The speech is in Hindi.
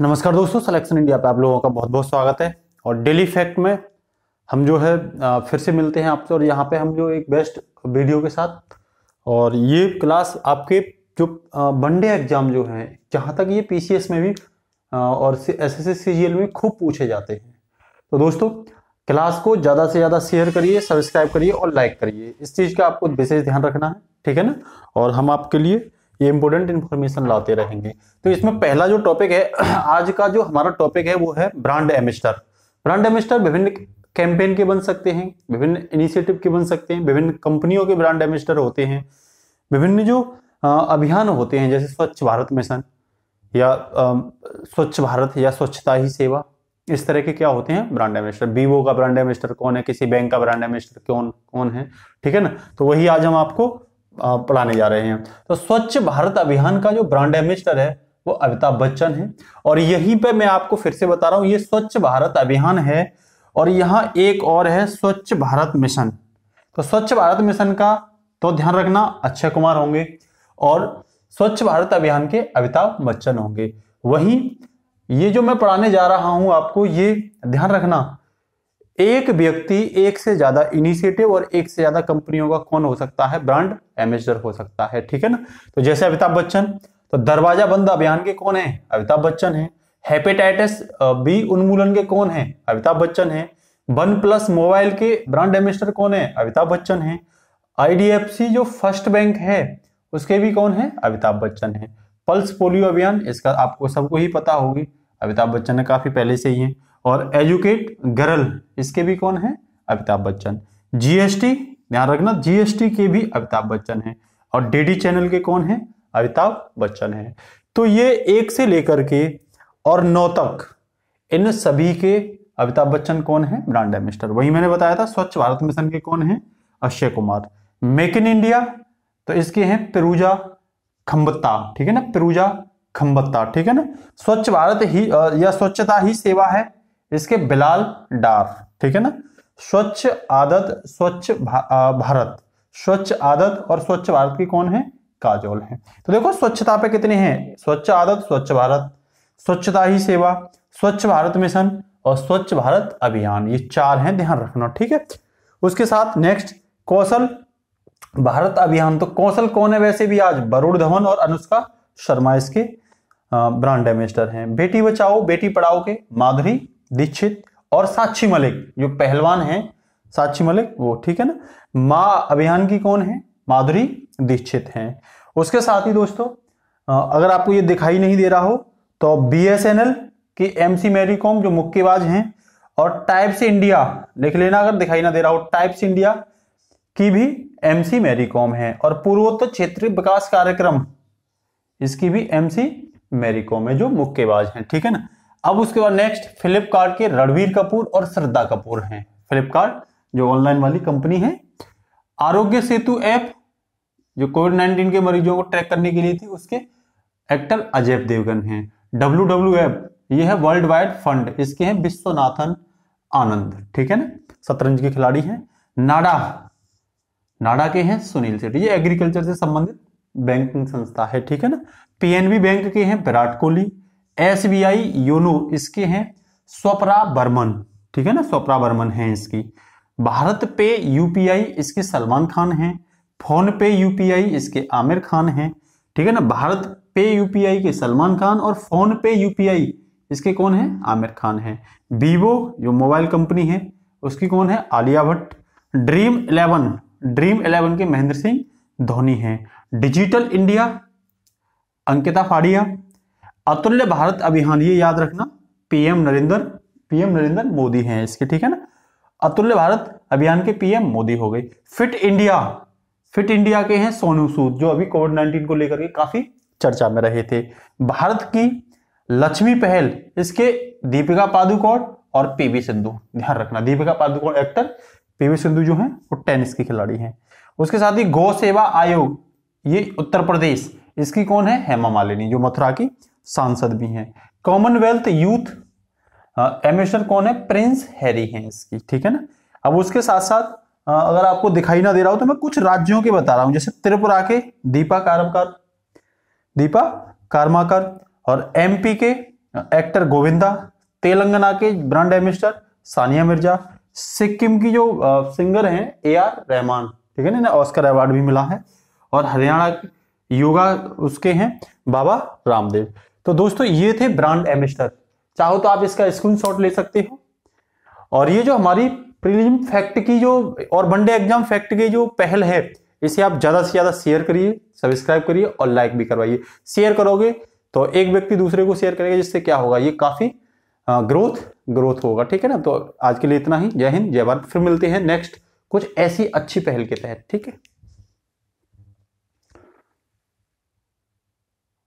नमस्कार दोस्तों सिलेक्शन इंडिया पे आप लोगों का बहुत बहुत स्वागत है और डेली फैक्ट में हम जो है फिर से मिलते हैं आपसे और यहाँ पे हम जो एक बेस्ट वीडियो के साथ और ये क्लास आपके जो वनडे एग्जाम जो हैं जहाँ तक ये पीसीएस में भी और एस एस एस सी में खूब पूछे जाते हैं तो दोस्तों क्लास को ज़्यादा से ज़्यादा शेयर करिए सब्सक्राइब करिए और लाइक करिए इस चीज़ का आपको विशेष ध्यान रखना है ठीक है ना और हम आपके लिए ये इंपॉर्टेंट इन्फॉर्मेशन लाते रहेंगे तो इसमें पहला जो टॉपिक है आज का जो हमारा टॉपिक है वो है ब्रांड एमिस्टर ब्रांड एमिस्टर विभिन्न कैंपेन के बन सकते हैं विभिन्न इनिशिएटिव के बन सकते हैं विभिन्न कंपनियों के ब्रांड एमिस्टर होते हैं विभिन्न जो अभियान होते हैं जैसे स्वच्छ भारत मिशन या स्वच्छ भारत या स्वच्छता ही सेवा इस तरह के क्या होते हैं ब्रांड एमिस्टर वीवो का ब्रांड एमिस्टर कौन है किसी बैंक का ब्रांड एमिस्टर कौन कौन है ठीक है ना तो वही आज हम आपको पढ़ाने जा रहे हैं तो स्वच्छ भारत अभियान का जो ब्रांड एम्बेसडर है वो अमिताभ बच्चन है और यहीं पे मैं आपको फिर से बता रहा हूँ ये स्वच्छ भारत अभियान है और यहाँ एक और है स्वच्छ भारत मिशन तो स्वच्छ भारत मिशन का तो ध्यान रखना अक्षय कुमार होंगे और स्वच्छ भारत अभियान के अमिताभ बच्चन होंगे वहीं ये जो मैं पढ़ाने जा रहा हूं आपको ये ध्यान रखना एक व्यक्ति एक से ज्यादा इनिशिएटिव और एक से ज्यादा कंपनियों का कौन हो सकता है ब्रांड एम्बेसडर हो सकता है ठीक है ना तो जैसे अमिताभ बच्चन तो दरवाजा बंद अभियान के कौन है अमिताभ बच्चन है हेपेटाइटिस बी उन्मूलन के कौन है अमिताभ बच्चन है वन प्लस मोबाइल के ब्रांड एम्बेसडर कौन है अमिताभ बच्चन है आईडीएफसी जो फर्स्ट बैंक है उसके भी कौन है अमिताभ बच्चन है पल्स पोलियो अभियान इसका आपको सबको ही पता होगी अमिताभ बच्चन ने काफी पहले से ही है और एजुकेट गर्ल इसके भी कौन है अमिताभ बच्चन जीएसटी ध्यान रखना जीएसटी के भी अमिताभ बच्चन है और डीडी चैनल के कौन है अमिताभ बच्चन है तो ये एक से लेकर के और नौ तक इन सभी के अमिताभ बच्चन कौन है ब्रांड एमिस्टर वही मैंने बताया था स्वच्छ भारत मिशन के कौन है Akshay Kumar make in India तो इसके हैं पिरूजा खंबत्ता ठीक है ना पिरूजा खंबत्ता ठीक है ना स्वच्छ भारत ही या स्वच्छता ही सेवा है इसके बिलाल डार ठीक है ना स्वच्छ आदत स्वच्छ भा, भारत स्वच्छ आदत और स्वच्छ भारत की कौन है काजोल है तो देखो स्वच्छता पे कितने हैं स्वच्छ आदत स्वच्छ भारत स्वच्छता ही सेवा स्वच्छ भारत मिशन और स्वच्छ भारत अभियान ये चार हैं ध्यान रखना ठीक है उसके साथ नेक्स्ट कौशल भारत अभियान तो कौशल कौन है वैसे भी आज वरुण धवन और अनुष्का शर्मा इसके ब्रांड एम्बेसडर हैं बेटी बचाओ बेटी पढ़ाओ के माधुरी दीक्षित और साक्षी मलिक जो पहलवान है साक्षी मलिक वो ठीक है ना माँ अभियान की कौन है माधुरी दीक्षित हैं उसके साथ ही दोस्तों अगर आपको ये दिखाई नहीं दे रहा हो तो बी एस एन एल की एम सी मैरी कॉम जो मुक्केबाज हैं और टाइप्स इंडिया लिख लेना अगर दिखाई ना दे रहा हो टाइप्स इंडिया की भी एम सी मैरी कॉम है और पूर्वोत्तर क्षेत्रीय विकास कार्यक्रम इसकी भी एम सी मैरी कॉम है जो मुक्केबाज हैं ठीक है ना अब उसके बाद नेक्स्ट फ्लिपकार्ट के रणवीर कपूर और श्रद्धा कपूर हैं फ्लिपकार्ट जो ऑनलाइन वाली कंपनी है आरोग्य सेतु ऐप जो कोविड नाइन्टीन के मरीजों को ट्रैक करने के लिए थी उसके एक्टर अजय देवगन हैं डब्ल्यू डब्ल्यू एफ ये है वर्ल्ड वाइड फंड इसके हैं विश्वनाथन आनंद ठीक है ना शतरंज के खिलाड़ी हैं नाडा नाडा के हैं सुनील सेठी ये एग्रीकल्चर से संबंधित बैंकिंग संस्था है ठीक है ना पीएनबी बैंक के हैं Virat Kohli S B I YONO इसके हैं स्वपरा बर्मन ठीक है ना स्वपरा बर्मन है इसकी भारत पे यूपीआई इसके सलमान खान हैं फोन पे यूपीआई इसके आमिर खान हैं ठीक है ना भारत पे यूपीआई के सलमान खान और फोन पे यूपीआई इसके कौन है आमिर खान है वीवो जो मोबाइल कंपनी है उसकी कौन है Alia Bhatt Dream Eleven Dream Eleven के महेंद्र सिंह धोनी हैं डिजिटल इंडिया अंकिता फाड़िया अतुल्य भारत अभियान ये याद रखना पीएम नरेंद्र पीएम नरेंद्र मोदी हैं इसके ठीक है ना अतुल्य भारत अभियान के पीएम मोदी हो गए फिट इंडिया फिट इंडिया के हैं सोनू सूद जो अभी कोविड नाइन्टीन को लेकर के काफी चर्चा में रहे थे भारत की लक्ष्मी पहल इसके दीपिका पादुकोण और पीवी सिंधु ध्यान रखना दीपिका पादुकोण एक्टर पीवी सिंधु जो हैं वो टेनिस की खिलाड़ी हैं उसके साथ ही गौ सेवा आयोग ये उत्तर प्रदेश इसकी कौन है हेमा मालिनी जो मथुरा की सांसद भी हैं कॉमनवेल्थ यूथ कमिश्नर कौन है प्रिंस हैरी हैं इसकी ठीक है ना अब उसके साथ साथ आ, अगर आपको दिखाई ना दे रहा हो तो मैं कुछ राज्यों के बता रहा हूं जैसे त्रिपुरा के दीपा कारमकर दीपा कारमाकर और एमपी के एक्टर गोविंदा तेलंगाना के ब्रांड एमिस्टर सानिया मिर्जा सिक्किम की जो सिंगर हैं ए आर रहमान ठीक है ना इन्हें ऑस्कर अवार्ड भी मिला है और हरियाणा योगा उसके हैं बाबा रामदेव तो दोस्तों ये थे ब्रांड एमिस्टर चाहो तो आप इसका स्क्रीनशॉट ले सकते हो और ये जो हमारी प्रीलिम फैक्ट की जो और वनडे एग्जाम फैक्ट की जो पहल है इसे आप ज़्यादा से ज़्यादा शेयर करिए सब्सक्राइब करिए और लाइक भी करवाइए शेयर करोगे तो एक व्यक्ति दूसरे को शेयर करेगा जिससे क्या होगा ये काफ़ी ग्रोथ ग्रोथ होगा ठीक है ना तो आज के लिए इतना ही जय हिंद जय भारत फिर मिलते हैं नेक्स्ट कुछ ऐसी अच्छी पहल के तहत ठीक है